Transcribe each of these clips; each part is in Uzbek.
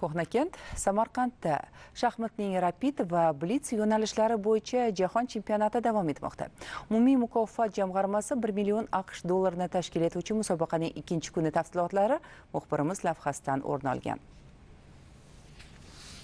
Ko'hnakent Samarqandda shaxmatning rapid va blitz yo'nalishlari bo'yicha jahon chempionati davom etmoqda. Umumiy mukofot jamg'armasi 1 million AQSh dollarini tashkil etuvchi musobaqaning ikkinchi kuni tafsilotlari muxbirimiz lavhasidan o'rin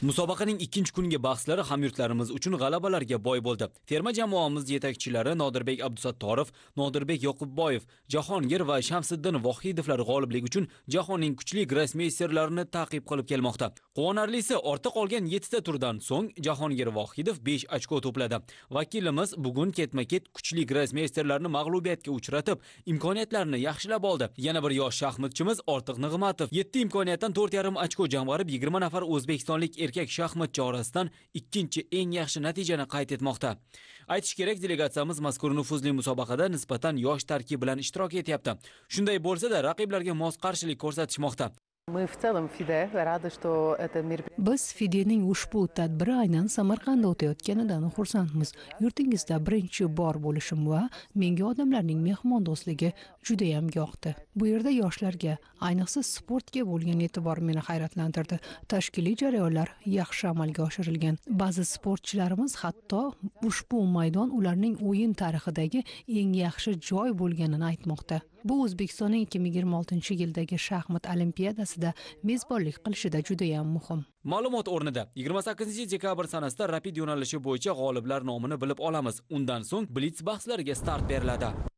musobaqaning ikkinchi kungi bahslari hamyurtlarimiz uchun g'alabalarga boy bo'ldi terma jamoamiz yetakchilari nodirbek abdusattorov nodirbek yoqubboyev jahongir va shamsiddin vohidovlar g'oliblik uchun jahonning kuchli grossmeysterlarini ta'qib qilib kelmoqda quvonarlisi ortda qolgan 7 ta turdan so'ng jahongir vohidov 5 ochko to'pladi vakilimiz bugun ketma ket kuchli grossmeysterlarni mag'lubiyatga uchratib imkoniyatlarini yaxshilab oldi yana bir yosh shaxmatchimiz ortiq nig'matov 7 imkoniyatdan 4,5 ochko jamg'arib 20 nafar o'zbekistonlik erkak shaxmatchi orasidan ikkinchi eng yaxshi natijani qayd etmoqda aytish kerak delegatsiyamiz mazkur nufuzli musobaqada nisbatan yosh tarkib bilan ishtirok etyapti shunday bo'lsa-da raqiblarga mos qarshilik ko'rsatishmoqda biz fidening ushbu tadbiri aynan samarqandda o'tayotganidan xursandmiz yurtingizda birinchi bor bo'lishim va menga odamlarning mehmondo'stligi judayam yoqdi bu yerda yoshlarga ayniqsa sportga bo'lgan e'tibor meni hayratlantirdi tashkiliy jarayonlar yaxshi amalga oshirilgan ba'zi sportchilarimiz hatto ushbu maydon ularning o'yin tarixidagi eng yaxshi joy bo'lganini aytmoqda bu o'zbekistonning ikki ming yigirma oltinchi yildagi shaxmat olimpiadasida mezbonlik qilishida judayam muhim ma'lumot o'rnida yigirma sakkizinchi dekabr sanasida rapid yo'nalishi bo'yicha g'oliblar nomini bilib olamiz undan so'ng blitz bahslariga start beriladi